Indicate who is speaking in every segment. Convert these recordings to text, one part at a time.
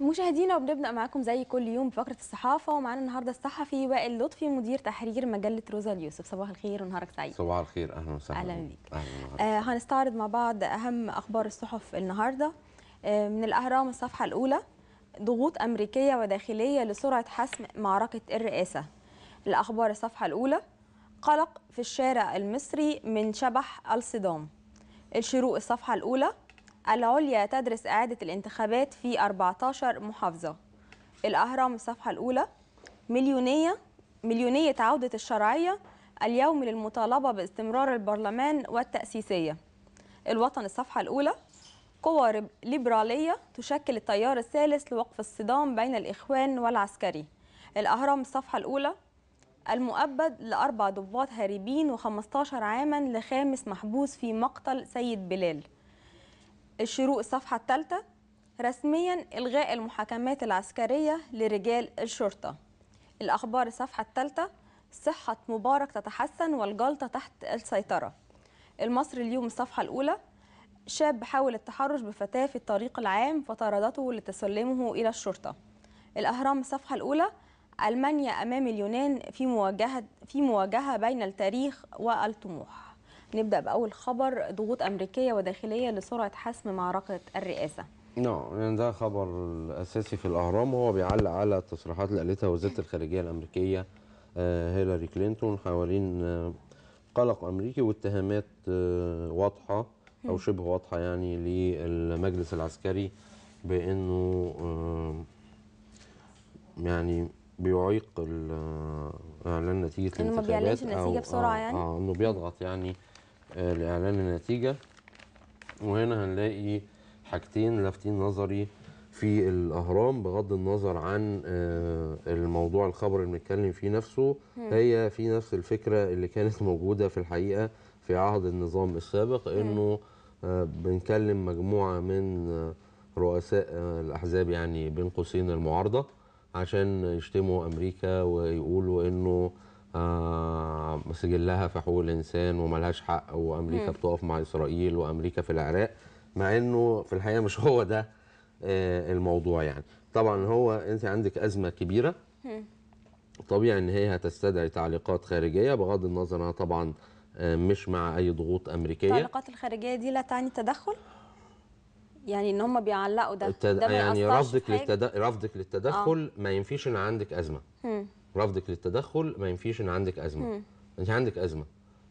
Speaker 1: مشاهدينا وبنبدا معاكم زي كل يوم بفقره الصحافه ومعانا النهارده الصحفي وائل لطفي مدير تحرير مجله روزا اليوسف صباح الخير ونهارك سعيد صباح
Speaker 2: الخير اهلا وسهلا اهلا بيك
Speaker 1: أهلا آه هنستعرض مع بعض اهم اخبار الصحف النهارده آه من الاهرام الصفحه الاولى ضغوط امريكيه وداخليه لسرعه حسم معركه الرئاسه الاخبار الصفحه الاولى قلق في الشارع المصري من شبح الصدام الشروق الصفحه الاولى العليا تدرس إعادة الانتخابات في 14 محافظة الأهرام الصفحة الأولى مليونية مليونية عودة الشرعية اليوم للمطالبة باستمرار البرلمان والتأسيسية الوطن الصفحة الأولى قوى ليبرالية تشكل التيار الثالث لوقف الصدام بين الإخوان والعسكري الأهرام الصفحة الأولى المؤبد لأربع ضباط هاربين و15 عاما لخامس محبوس في مقتل سيد بلال الشروق الصفحة الثالثة رسميا إلغاء المحاكمات العسكرية لرجال الشرطة الأخبار الصفحة الثالثة صحة مبارك تتحسن والجلطة تحت السيطرة المصري اليوم الصفحة الأولى شاب حاول التحرش بفتاة في الطريق العام فطردته لتسلمه إلى الشرطة الأهرام الصفحة الأولى ألمانيا أمام اليونان في مواجهة, في مواجهة بين التاريخ والطموح نبدأ بأول خبر ضغوط أمريكية وداخلية لسرعة حسم معركة الرئاسة
Speaker 2: نعم يعني ده خبر أساسي في الأهرام هو بيعلق على التصريحات اللي قالتها وزارة الخارجية الأمريكية آه، هيلاري كلينتون حوالين آه، قلق أمريكي واتهامات آه، واضحة أو شبه واضحة يعني للمجلس العسكري بأنه يعني بيعيق اعلان نتيجه الانتخابات انه ما بيعلنش النتيجه بسرعه يعني اه انه بيضغط يعني آه، لإعلان النتيجة وهنا هنلاقي حاجتين لافتين نظري في الأهرام بغض النظر عن آه، الموضوع الخبر اللي بنتكلم فيه نفسه هي في نفس الفكرة اللي كانت موجودة في الحقيقة في عهد النظام السابق إنه آه، بنكلم مجموعة من رؤساء الأحزاب يعني بين قوسين المعارضة عشان يشتموا أمريكا ويقولوا إنه آه، سجلها في حقوق الانسان وملهاش حق وامريكا بتقف مع اسرائيل وامريكا في العراق مع انه في الحقيقه مش هو ده آه، الموضوع يعني طبعا هو انت عندك ازمه كبيره طبيعي ان هي هتستدعي تعليقات خارجيه بغض النظر انا طبعا آه، مش مع اي ضغوط امريكيه التعليقات
Speaker 1: الخارجيه دي لا تعني تدخل يعني ان هم بيعلقوا ده, التد... ده يعني رفضك للتد...
Speaker 2: رفضك للتدخل آه. ما ينفيش ان عندك ازمه م. رفضك للتدخل ما ينفيش ان عندك ازمه مم. انت عندك ازمه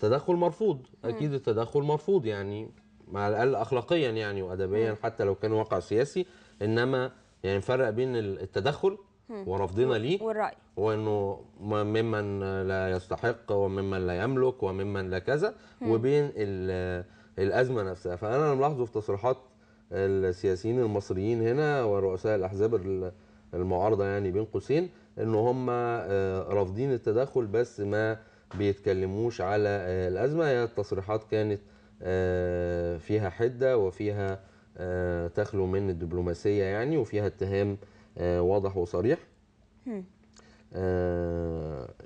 Speaker 2: تدخل مرفوض اكيد التدخل مرفوض يعني على الاقل اخلاقيا يعني وادبيا مم. حتى لو كان واقع سياسي انما يعني نفرق بين التدخل
Speaker 1: ورفضنا ليه والراي
Speaker 2: وانه ممن لا يستحق وممن لا يملك وممن لا كذا وبين الازمه نفسها فانا ملاحظه في تصريحات السياسيين المصريين هنا ورؤساء الاحزاب المعارضه يعني بين قوسين ان هم آه، رافضين التدخل بس ما بيتكلموش على آه، الازمه هي التصريحات كانت آه، فيها حده وفيها تخلو من الدبلوماسيه يعني وفيها اتهام واضح وصريح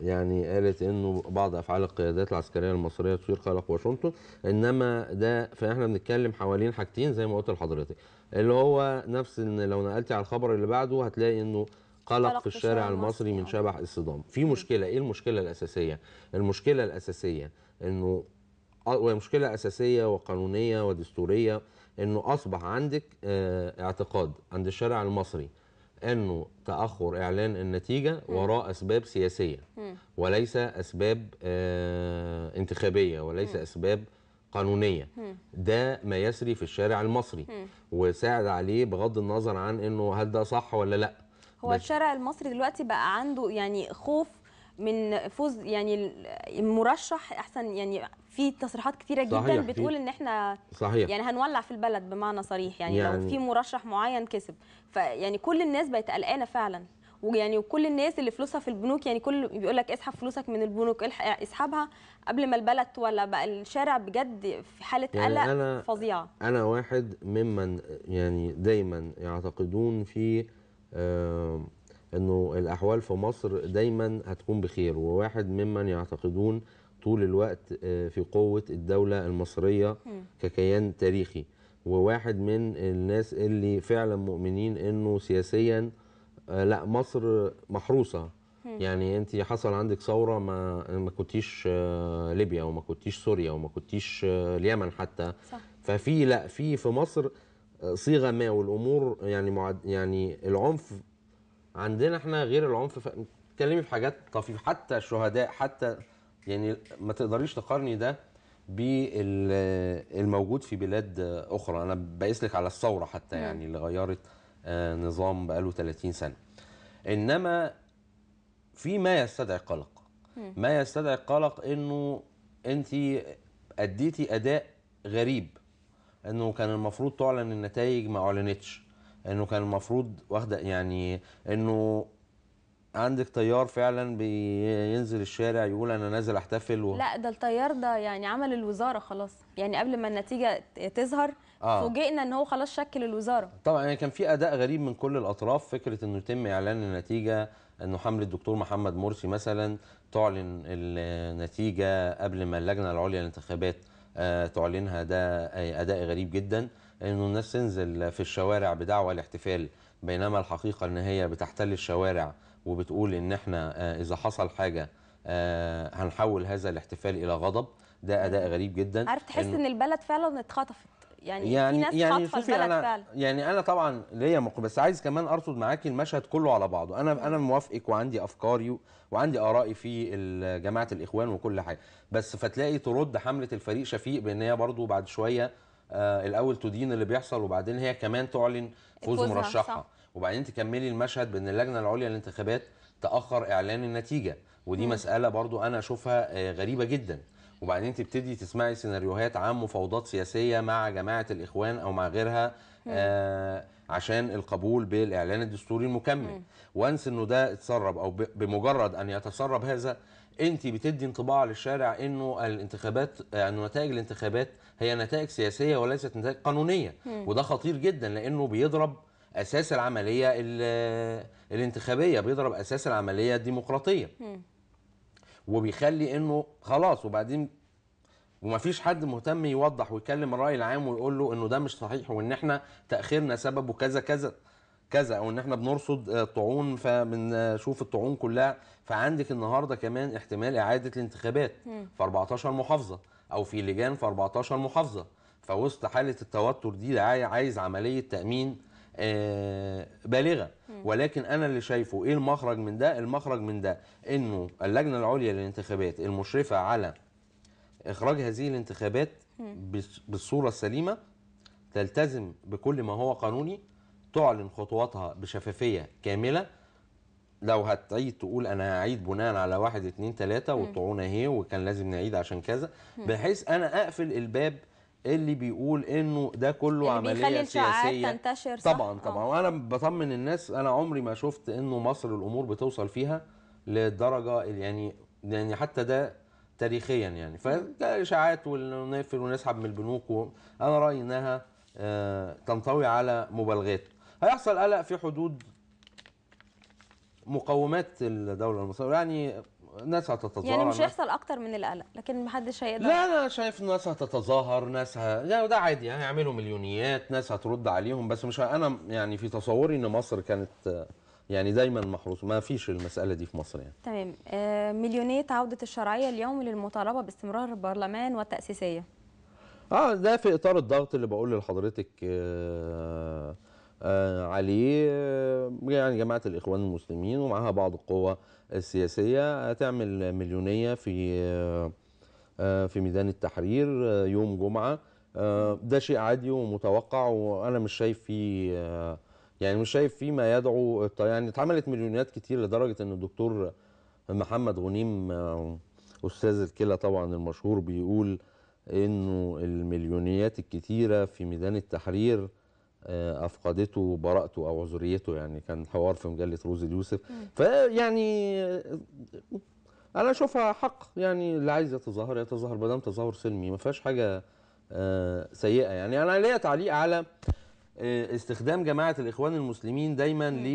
Speaker 2: يعني قالت انه بعض افعال القيادات العسكريه المصريه تثير قلق واشنطن انما ده فاحنا بنتكلم حوالين حاجتين زي ما قلت لحضرتك اللي هو نفس ان لو نقلتي على الخبر اللي بعده هتلاقي انه قلق في الشارع المصري من آه. شبح الصدام في مشكله ايه المشكله الاساسيه المشكله الاساسيه انه مشكله اساسيه وقانونيه ودستوريه انه اصبح عندك آه، اعتقاد عند الشارع المصري انه تاخر اعلان النتيجه وراء اسباب سياسيه وليس اسباب آه، انتخابيه وليس اسباب قانونيه ده ما يسري في الشارع المصري وساعد عليه بغض النظر عن انه هل ده صح ولا لا
Speaker 1: هو بس. الشارع المصري دلوقتي بقى عنده يعني خوف من فوز يعني المرشح احسن يعني في تصريحات كتيره جدا صحيح بتقول ان احنا صحيح يعني هنولع في البلد بمعنى صريح يعني, يعني لو في مرشح معين كسب فيعني كل الناس بقت قلقانه فعلا ويعني وكل الناس اللي فلوسها في البنوك يعني كل بيقول لك اسحب فلوسك من البنوك اسحبها قبل ما البلد تولع بقى الشارع بجد في حاله يعني قلق أنا فظيعه
Speaker 2: انا واحد ممن يعني دايما يعتقدون في انه الاحوال في مصر دايما هتكون بخير وواحد ممن يعتقدون طول الوقت آه، في قوه الدوله المصريه ككيان تاريخي وواحد من الناس اللي فعلا مؤمنين انه سياسيا آه، لا مصر محروسه يعني انت حصل عندك ثوره ما ما كنتيش آه، ليبيا وما كنتيش سوريا وما كنتيش اليمن حتى صح. ففي لا في في مصر صيغه ما والامور يعني معد يعني العنف عندنا احنا غير العنف ف... بتتكلمي في حاجات طفيفه حتى الشهداء حتى يعني ما تقدريش تقارني ده بالموجود في بلاد اخرى انا بقيس لك على الثوره حتى يعني اللي غيرت آه، نظام بقاله 30 سنه انما في ما يستدعي قلق ما يستدعي قلق انه انت اديتي اداء غريب انه كان المفروض تعلن النتائج ما اعلنتش انه كان المفروض واخده يعني انه عندك طيار فعلا بينزل الشارع يقول انا نازل احتفل و...
Speaker 1: لا ده الطيار ده يعني عمل الوزاره خلاص يعني قبل ما النتيجه تظهر آه. فوجئنا ان هو خلاص شكل الوزاره
Speaker 2: طبعا يعني كان في اداء غريب من كل الاطراف فكره انه يتم اعلان النتيجه انه حمله الدكتور محمد مرسي مثلا تعلن النتيجه قبل ما اللجنه العليا للانتخابات آه، تعلنها ده أداء غريب جدا أنه الناس تنزل في الشوارع بدعوة الاحتفال بينما الحقيقة أن هي بتحتل الشوارع وبتقول أن احنا آه، إذا حصل حاجة آه، هنحول هذا الاحتفال إلى غضب ده أداء غريب جدا عارف تحس إن, إن
Speaker 1: البلد فعلا اتخطفت يعني, يعني في يعني ناس يعني البلد انا فعلا.
Speaker 2: يعني انا طبعا ليا موقف بس عايز كمان ارصد معاكي المشهد كله على بعضه انا انا موافقك وعندي افكاري وعندي ارائي في جماعه الاخوان وكل حاجه بس فتلاقي ترد حمله الفريق شفيق بان هي برضه بعد شويه آه الاول تدين اللي بيحصل وبعدين هي كمان تعلن فوز مرشحها وبعدين تكملي المشهد بان اللجنه العليا للانتخابات تاخر اعلان النتيجه ودي مم. مساله برضو انا اشوفها آه، غريبه جدا وبعدين تبتدي تسمعي سيناريوهات عن مفاوضات سياسيه مع جماعه الاخوان او مع غيرها
Speaker 1: آه
Speaker 2: عشان القبول بالاعلان الدستوري المكمل وانس انه ده اتسرب او بمجرد ان يتسرب هذا انت بتدي انطباع للشارع انه الانتخابات آه، انه نتائج الانتخابات هي نتائج سياسيه وليست نتائج قانونيه مم. وده خطير جدا لانه بيضرب اساس العمليه الانتخابيه بيضرب اساس العمليه الديمقراطيه مم. وبيخلي انه خلاص وبعدين ومفيش حد مهتم يوضح ويكلم الراي العام ويقول له انه ده مش صحيح وان احنا تاخيرنا سببه كذا كذا كذا او ان احنا بنرصد آه، الطعون فبنشوف الطعون كلها فعندك النهارده كمان احتمال اعاده الانتخابات في 14 محافظه او في لجان في 14 محافظه فوسط حاله التوتر دي عايز عمليه تامين آه، بالغه ولكن انا اللي شايفه ايه المخرج من ده المخرج من ده انه اللجنه العليا للانتخابات المشرفه على اخراج هذه الانتخابات بالصوره السليمه تلتزم بكل ما هو قانوني تعلن خطواتها بشفافيه كامله لو هتعيد تقول انا هعيد بناء على واحد اثنين ثلاثه والطعونه اهي وكان لازم نعيد عشان كذا بحيث انا اقفل الباب اللي بيقول انه ده كله عمليه سياسيه
Speaker 1: تنتشر صح؟
Speaker 2: طبعا طبعا آه. وانا بطمن الناس انا عمري ما شفت انه مصر الامور بتوصل فيها للدرجه يعني يعني حتى ده تاريخيا يعني فالاشاعات ونقفل ونسحب من البنوك و... انا رايي انها آه، تنطوي على مبالغات هيحصل قلق في حدود مقومات الدوله المصريه يعني ناس هتتظاهر يعني مش هيحصل
Speaker 1: اكتر من القلق لكن محدش هيقدر لا انا
Speaker 2: شايف ناس هتتظاهر ناس ه... يعني ده عادي يعني هيعملوا مليونيات ناس هترد عليهم بس مش ه... انا يعني في تصوري ان مصر كانت يعني دايما محروس ما فيش المساله دي في مصر يعني
Speaker 1: تمام آه، مليونيه عوده الشرعيه اليوم للمطالبه باستمرار البرلمان والتاسيسيه
Speaker 2: اه ده في اطار الضغط اللي بقول لحضرتك آه آه، عليه آه، يعني جماعة الإخوان المسلمين ومعها بعض القوى السياسية هتعمل مليونية في آه، في ميدان التحرير يوم جمعة ده شيء عادي ومتوقع وأنا مش شايف فيه يعني مش شايف فيه ما يدعو يعني اتعملت مليونيات كتير لدرجة إن الدكتور محمد غنيم أستاذ الكلى طبعا المشهور بيقول إنه المليونيات الكتيرة في ميدان التحرير آه، افقدته براءته او عذريته يعني كان حوار في مجله روز اليوسف فيعني آه، انا اشوفها حق يعني اللي عايز يتظاهر يتظاهر ما دام تظاهر سلمي ما فيهاش حاجه آه، سيئه يعني انا ليا تعليق على استخدام جماعه الاخوان المسلمين دايما ل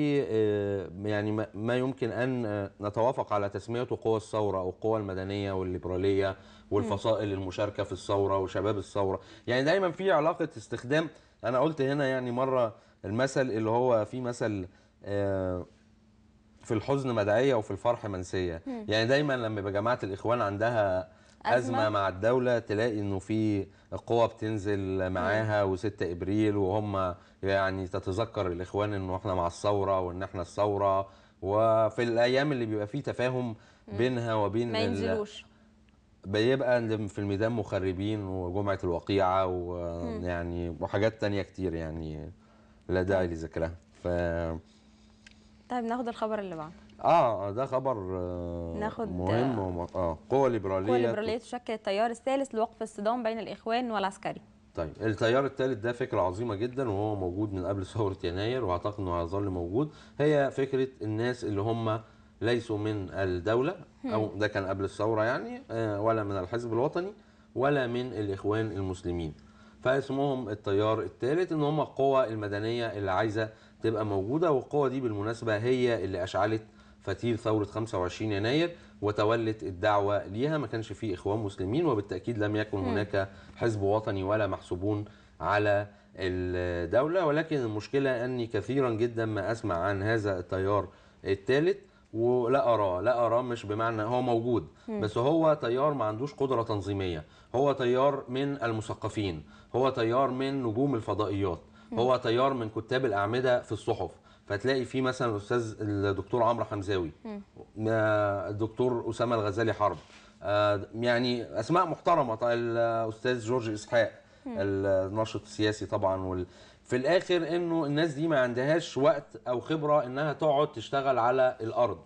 Speaker 2: يعني ما يمكن ان نتوافق على تسميته قوى الثوره او القوى المدنيه والليبراليه والفصائل المشاركه في الثوره وشباب الثوره يعني دايما في علاقه استخدام انا قلت هنا يعني مره المثل اللي هو في مثل آه، في الحزن مدعيه وفي الفرح منسيه يعني دايما لما يبقى جماعه الاخوان عندها أزمة, أزمة مع الدولة تلاقي إنه في قوة بتنزل معاها و6 إبريل وهم يعني تتذكر الإخوان إنه إحنا مع الثورة وإن إحنا الثورة وفي الأيام اللي بيبقى فيه تفاهم بينها وبين ما ينزلوش بيبقى في الميدان مخربين وجمعه الوقيعه ويعني وحاجات تانية كتير يعني لا داعي طيب. لذكرها ف
Speaker 1: طيب ناخد الخبر اللي بعده
Speaker 2: اه ده خبر آه، ناخد مهم اه قوى الليبراليه قوى الليبراليه
Speaker 1: تشكل التيار الثالث لوقف الصدام بين الاخوان والعسكري
Speaker 2: طيب التيار الثالث ده فكره عظيمه جدا وهو موجود من قبل ثوره يناير واعتقد انه هيظل موجود هي فكره الناس اللي هم ليسوا من الدولة أو ده كان قبل الثورة يعني آه، ولا من الحزب الوطني ولا من الإخوان المسلمين فاسمهم التيار الثالث ان هم القوى المدنية اللي عايزة تبقى موجودة والقوة دي بالمناسبة هي اللي أشعلت فتيل ثورة 25 يناير وتولت الدعوة ليها ما كانش فيه إخوان مسلمين وبالتأكيد لم يكن هناك حزب وطني ولا محسوبون على الدولة ولكن المشكلة أني كثيرا جدا ما أسمع عن هذا التيار الثالث ولا اراه لا اراه مش بمعنى هو موجود بس هو تيار ما عندوش قدره تنظيميه هو تيار من المثقفين هو تيار من نجوم الفضائيات
Speaker 1: هو تيار
Speaker 2: من كتاب الاعمده في الصحف فتلاقي في مثلا الاستاذ الدكتور عمرو حمزاوي آه، الدكتور اسامه الغزالي حرب آه، يعني اسماء محترمه الاستاذ جورج اسحاق النشط السياسي طبعا وال... في الاخر انه الناس دي ما عندهاش وقت او خبره انها تقعد تشتغل على الارض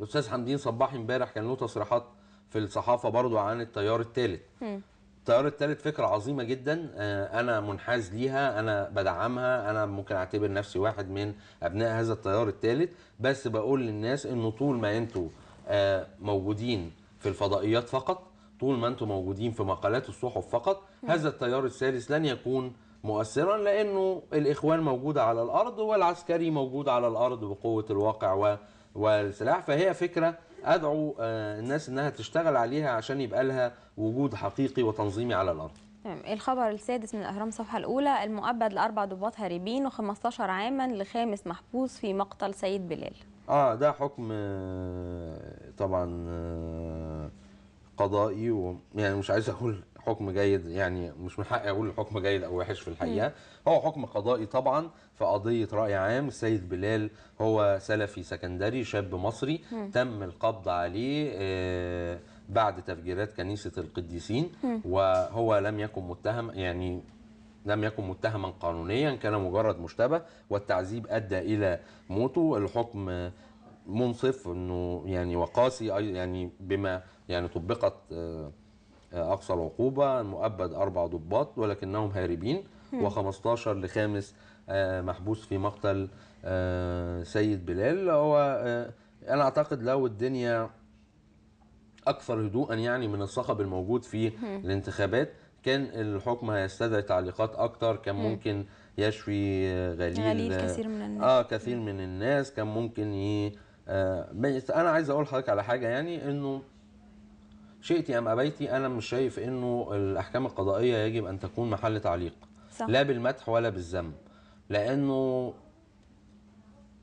Speaker 2: الاستاذ حمدين صباحي امبارح كان له تصريحات في الصحافه برضو عن التيار الثالث التيار الثالث فكره عظيمه جدا آه، انا منحاز ليها انا بدعمها انا ممكن اعتبر نفسي واحد من ابناء هذا التيار الثالث بس بقول للناس انه طول ما انتوا آه، موجودين في الفضائيات فقط طول ما انتم موجودين في مقالات الصحف فقط هذا التيار الثالث لن يكون مؤثرا لانه الاخوان موجوده على الارض والعسكري موجود على الارض بقوه الواقع والسلاح فهي فكره ادعو آه، الناس انها تشتغل عليها عشان يبقى لها وجود حقيقي وتنظيمي على الارض.
Speaker 1: تمام الخبر السادس من الاهرام صفحة الاولى المؤبد لاربع ضباط هاربين و15 عاما لخامس محبوس في مقتل سيد بلال.
Speaker 2: اه ده حكم آه، طبعا آه، قضائي ويعني مش عايز اقول حكم جيد يعني مش من حقي اقول الحكم جيد او وحش في الحقيقه هو حكم قضائي طبعا في قضيه راي عام السيد بلال هو سلفي سكندري شاب مصري تم القبض عليه آه، بعد تفجيرات كنيسه القديسين وهو لم يكن متهم يعني لم يكن متهما قانونيا كان مجرد مشتبه والتعذيب ادى الى موته الحكم منصف انه يعني وقاسي يعني بما يعني طبقت آه، آه، اقصى العقوبه المؤبد اربع ضباط ولكنهم هاربين و15 لخامس آه، محبوس في مقتل سيد بلال هو انا اعتقد لو الدنيا اكثر هدوءا يعني من الصخب الموجود في الانتخابات كان الحكم هيستدعي تعليقات اكتر كان ممكن يشفي غليل, غليل كثير من الناس اه كثير من الناس كان ممكن ي آه، بس انا عايز اقول لحضرتك على حاجه يعني انه شئتي ام ابيتي انا مش شايف انه الاحكام القضائيه يجب ان تكون محل تعليق صح. لا بالمدح ولا بالذم لانه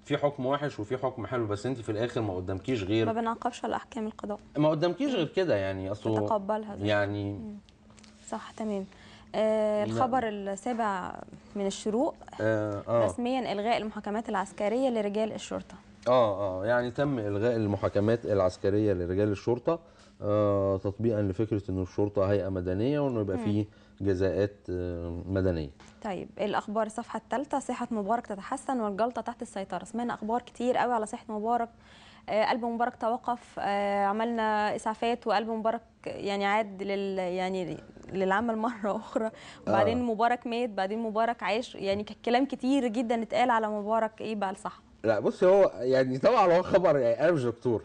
Speaker 2: في حكم وحش وفي حكم حلو بس انت في الاخر ما قدامكيش غير ما
Speaker 1: بنعقبش على احكام القضاء
Speaker 2: ما قدامكيش غير كده يعني اصله تتقبلها يعني
Speaker 1: صح تمام آه الخبر السابع من الشروق
Speaker 2: آه آه.
Speaker 1: رسميا الغاء المحاكمات العسكريه لرجال الشرطه
Speaker 2: اه اه يعني تم الغاء المحاكمات العسكريه لرجال الشرطه آه تطبيقا لفكره ان الشرطه هيئه مدنيه وانه يبقى في جزاءات آه مدنيه.
Speaker 1: طيب إيه الاخبار الصفحه الثالثه صحه مبارك تتحسن والجلطه تحت السيطره، سمعنا اخبار كتير قوي على صحه مبارك آه قلب مبارك توقف آه عملنا اسعافات وقلب مبارك يعني عاد لل يعني للعمل مره اخرى وبعدين آه. مبارك مات بعدين مبارك عاش يعني كلام كتير جدا اتقال على مبارك ايه بقى الصحه؟
Speaker 2: لا بص هو يعني طبعا هو خبر يعني انا مش دكتور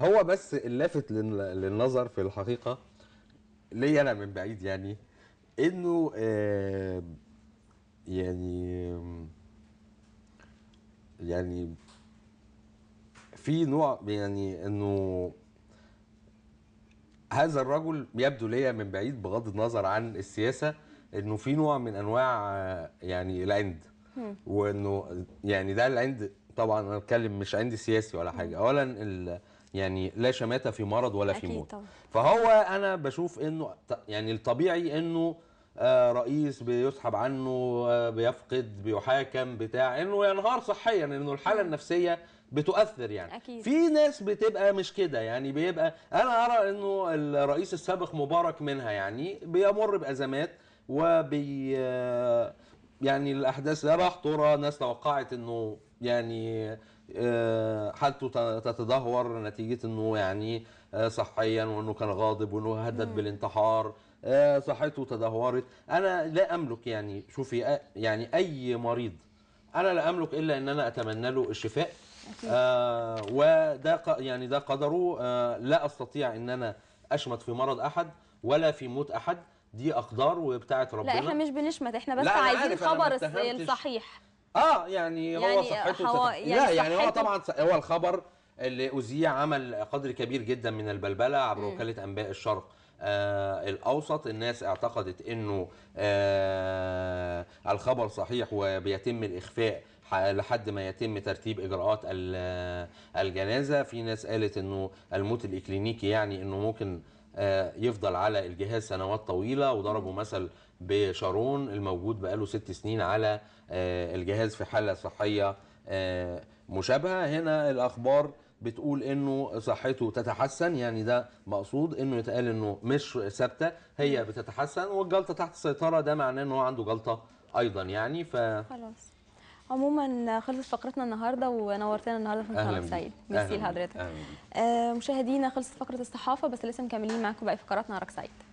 Speaker 2: هو بس اللافت للنظر في الحقيقه ليا انا من بعيد يعني انه آه، يعني يعني في نوع يعني انه هذا الرجل يبدو ليا من بعيد بغض النظر عن السياسه انه في نوع من انواع آه، يعني العند وانه يعني ده العند طبعا انا بتكلم مش عندي سياسي ولا حاجه اولا ال... يعني لا شماته في مرض ولا في موت طبعا. فهو انا بشوف انه يعني الطبيعي انه آه، رئيس بيسحب عنه آه، بيفقد بيحاكم بتاع انه ينهار صحيا انه الحاله النفسيه بتؤثر يعني أكيد. في ناس بتبقى مش كده يعني بيبقى انا ارى انه الرئيس السابق مبارك منها يعني بيمر بازمات وبي آه، يعني الاحداث لا بقى ناس توقعت انه يعني آه، حالته تتدهور نتيجه انه يعني آه، صحيا وانه كان غاضب وانه هدد بالانتحار آه، صحته تدهورت انا لا املك يعني شوفي يعني اي مريض انا لا املك الا ان انا اتمنى له الشفاء آه وده يعني ده قدره آه لا استطيع ان انا اشمت في مرض احد ولا في موت احد دي اقدار وبتاعه ربنا لا احنا مش
Speaker 1: بنشمت احنا بس عايزين خبر الصحيح
Speaker 2: اه يعني, يعني هو صحته حو... يعني لا يعني هو طبعا هو الخبر اللي اذيع عمل قدر كبير جدا من البلبله عبر وكاله انباء الشرق آه الاوسط الناس اعتقدت انه آه الخبر صحيح وبيتم الاخفاء لحد ما يتم ترتيب اجراءات الجنازه في ناس قالت انه الموت الاكلينيكي يعني انه ممكن آه يفضل على الجهاز سنوات طويله وضربوا مثل بشارون الموجود بقاله ست سنين على آه، الجهاز في حالة صحية آه، مشابهة هنا الأخبار بتقول انه صحته تتحسن يعني ده مقصود انه يتقال انه مش ثابته هي بتتحسن والجلطه تحت السيطره ده معناه ان هو عنده جلطه ايضا يعني ف
Speaker 1: خلاص عموما خلصت فقرتنا النهارده ونورتنا النهارده في مكان سعيد ميرسي لحضرتك آه، مشاهدينا خلصت فقره الصحافه بس لسه مكملين معاكم باقي فقراتنا رك سعيد